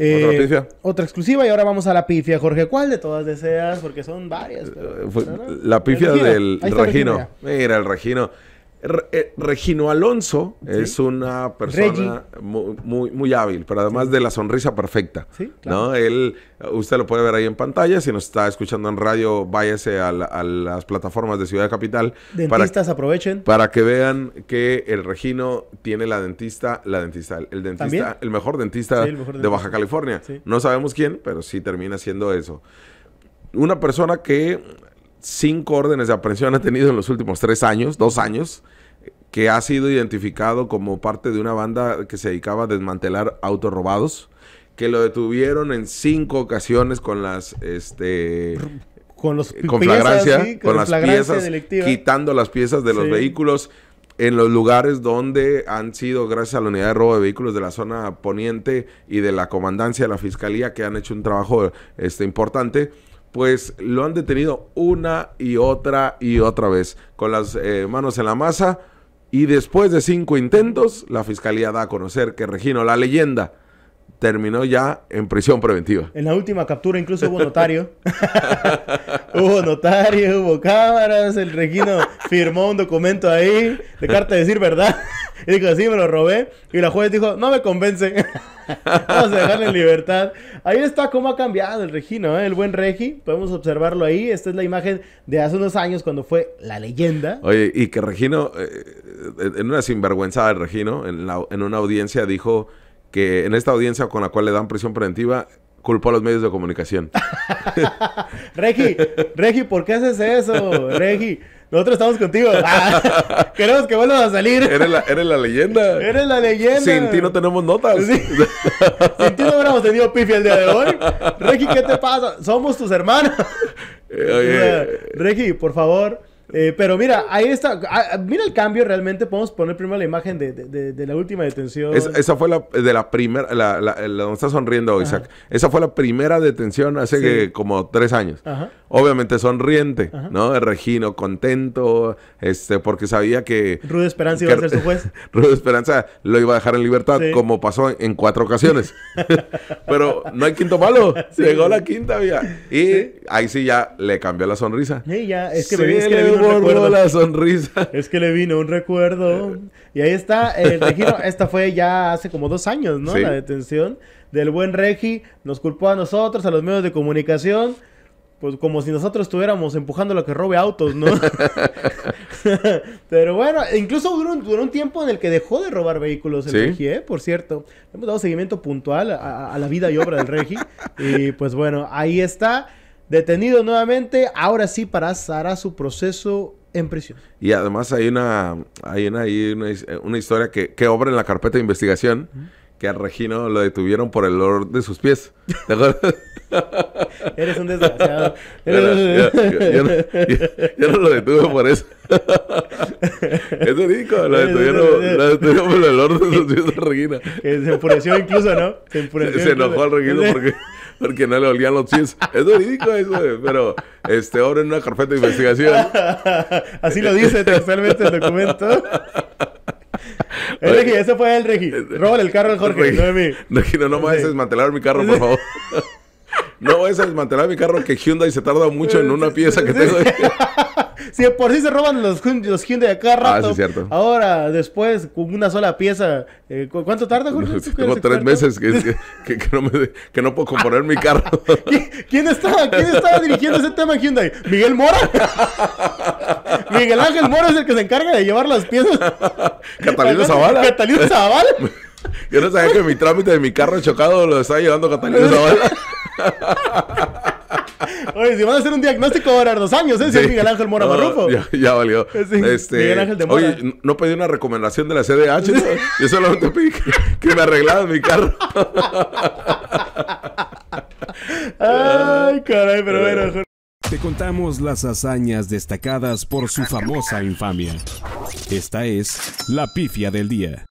Eh, ¿Otra exclusiva y ahora vamos a la pifia, Jorge. ¿Cuál de todas deseas? Porque son varias. Eh, la pifia del Regino. Mira, el Regino. Eh, Regino Alonso es una persona muy, muy, hábil, pero además de la sonrisa perfecta. ¿no? Él, usted lo puede ver ahí en pantalla. Si nos está escuchando en radio, váyase a, las plataformas de Ciudad Capital. Dentistas, aprovechen. Para que vean que el Regino tiene la dentista, la dentista, el, dentista, el mejor dentista de Baja California. No sabemos quién, pero sí termina siendo eso. Una persona que cinco órdenes de aprehensión ha tenido en los últimos tres años, dos años, que ha sido identificado como parte de una banda que se dedicaba a desmantelar autos robados, que lo detuvieron en cinco ocasiones con las, este... Con, los eh, con flagrancia, con, las piezas, quitando las piezas de los vehículos en los lugares donde han sido, gracias a la unidad de robo de vehículos de la zona poniente y de la comandancia de la fiscalía, que han hecho un trabajo este, importante, pues lo han detenido una y otra y otra vez, con las eh, manos en la masa. Y después de cinco intentos, la fiscalía da a conocer que Regino, la leyenda, terminó ya en prisión preventiva. En la última captura incluso hubo notario. hubo notario, hubo cámaras, el Regino firmó un documento ahí de carta de decir verdad. Y dijo, sí, me lo robé. Y la juez dijo, no me convence. Vamos a dejarle en libertad. Ahí está cómo ha cambiado el Regino, ¿eh? el buen Regi. Podemos observarlo ahí. Esta es la imagen de hace unos años cuando fue la leyenda. Oye, y que Regino, eh, eh, en una sinvergüenzada de Regino, en, en una audiencia dijo que en esta audiencia con la cual le dan prisión preventiva, culpó a los medios de comunicación. Regi, Regi, ¿por qué haces eso? Regi. Nosotros estamos contigo. Ah, queremos que vuelvas a salir. Eres la, la leyenda. Eres la leyenda. Sin ti no tenemos notas. Sin ti no hubiéramos tenido pifi el día de hoy. Regi, ¿qué te pasa? Somos tus hermanos. Eh, oye. por favor, eh, pero mira, ahí está. Ah, mira el cambio realmente. Podemos poner primero la imagen de, la última detención. esa fue la de la primera, la, la, donde está sonriendo Isaac. Esa fue la primera detención hace como tres años. Obviamente sonriente, ¿no? ¿no? Regino contento, este, porque sabía que... Rude Esperanza iba a ser su juez. Rude Esperanza lo iba a dejar en libertad, como pasó en cuatro ocasiones. pero no hay quinto malo. Llegó la quinta vía. Y ahí sí ya le cambió la sonrisa. Sí, ya. Es que, me, es Recuerdo la sonrisa. Es que le vino un recuerdo. Y ahí está el eh, Esta fue ya hace como dos años, ¿no? La detención del buen Regi. Nos culpó a nosotros, a los medios de comunicación. Pues como si nosotros estuviéramos empujando a que robe autos, ¿no? Pero bueno, incluso duró un, tiempo en el que dejó de robar vehículos el Regi, ¿eh? por cierto. Hemos dado seguimiento puntual a, a la vida y obra del Regi. y pues bueno, ahí está. Detenido nuevamente, ahora sí pasará su proceso en prisión. Y además hay una, hay una, una, historia que, que, obra en la carpeta de investigación. que a Regino lo detuvieron por el olor de sus pies. Eres un desgraciado. Yo, no, lo detuve por eso. Eso dijo. Lo detuvieron, lo detuvieron por el olor de sus pies a Regina. se enfureció incluso, ¿no? Se, enfureció se enojó al Regino porque porque no le olían los pies. Es verídico eso, pero este, ahora en una carpeta de investigación. Así lo dice textualmente el documento. Regi, ese fue el Regi. Róbale el carro al Jorge, no de mí. Regi, no, no me desmantelar mi carro, por favor. No vayas a desmantelar mi carro, que Hyundai se tarda mucho en una pieza que tengo si de por sí se roban los, los Hyundai cada rato. Ah, sí, cierto. Ahora, después, con una sola pieza. Eh, ¿Cuánto tarda, Jorge? tengo tres meses que, no me, puedo componer mi carro. ¿Quién, estaba, ¿Quién dirigiendo ese tema en Hyundai? ¿Miguel Mora? Miguel Ángel Mora es el que se encarga de llevar las piezas. Catalina Zavala. Catalina Zavala. Yo no sabía que mi trámite de mi carro chocado lo estaba llevando Catalina Zavala. Oye, si van a hacer un diagnóstico, ahora a dos años, ¿eh? Si es Miguel Ángel Mora Ya, valió. Este, Miguel Ángel de Mora. Oye, no pedí una recomendación de la CDH. Yo solamente pedí que, que me arreglaran mi carro. Ay, caray, pero bueno. Eh. Te contamos las hazañas destacadas por su famosa infamia. Esta es la pifia del día.